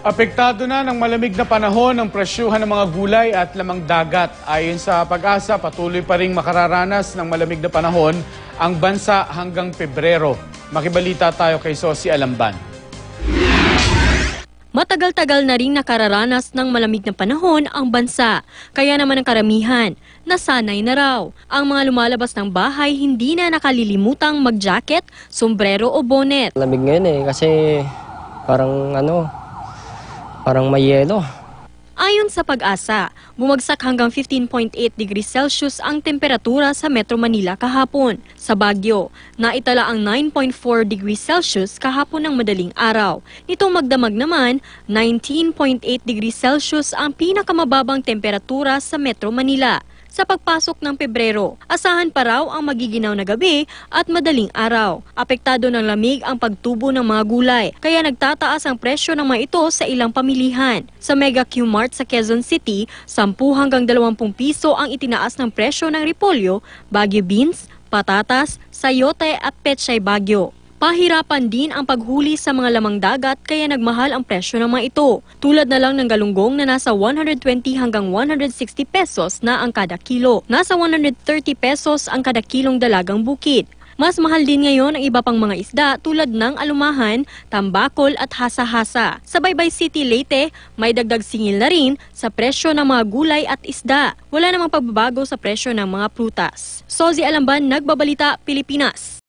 Apektado na ng malamig na panahon ang presyuhan ng mga gulay at lamang dagat. Ayon sa pag-asa, patuloy pa rin makararanas ng malamig na panahon ang bansa hanggang Pebrero. Makibalita tayo kay Sosi Alamban. Matagal-tagal na rin nakararanas ng malamig na panahon ang bansa, kaya naman ang karamihan, nasanay na raw. Ang mga lumalabas ng bahay hindi na nakalilimutang mag-jacket, sombrero o bonnet. Malamig ngayon eh, kasi parang ano, Parang may yelo. Ayon sa pag-asa, bumagsak hanggang 15.8 degrees Celsius ang temperatura sa Metro Manila kahapon. Sa Baguio, naitala ang 9.4 degrees Celsius kahapon ng madaling araw. Nitong magdamag naman, 19.8 degrees Celsius ang pinakamababang temperatura sa Metro Manila sa pagpasok ng Pebrero. Asahan pa raw ang magiginaw na gabi at madaling araw. Apektado ng lamig ang pagtubo ng mga gulay, kaya nagtataas ang presyo ng mga ito sa ilang pamilihan. Sa Mega Q Mart sa Quezon City, 10 hanggang 20 piso ang itinaas ng presyo ng repolyo, bagyo beans, patatas, sayote at pechay bagyo. Pahirapan din ang paghuli sa mga lamang dagat kaya nagmahal ang presyo ng mga ito. Tulad na lang ng galunggong na nasa 120 hanggang 160 pesos na ang kada kilo. Nasa 130 pesos ang kada kilong dalagang bukid. Mas mahal din ngayon ang iba pang mga isda tulad ng alumahan, tambakol at hasa-hasa. Sa Baybay City, Leyte, may dagdag singil na rin sa presyo ng mga gulay at isda. Wala namang pagbabago sa presyo ng mga prutas. Sozi Alamban, Nagbabalita, Pilipinas.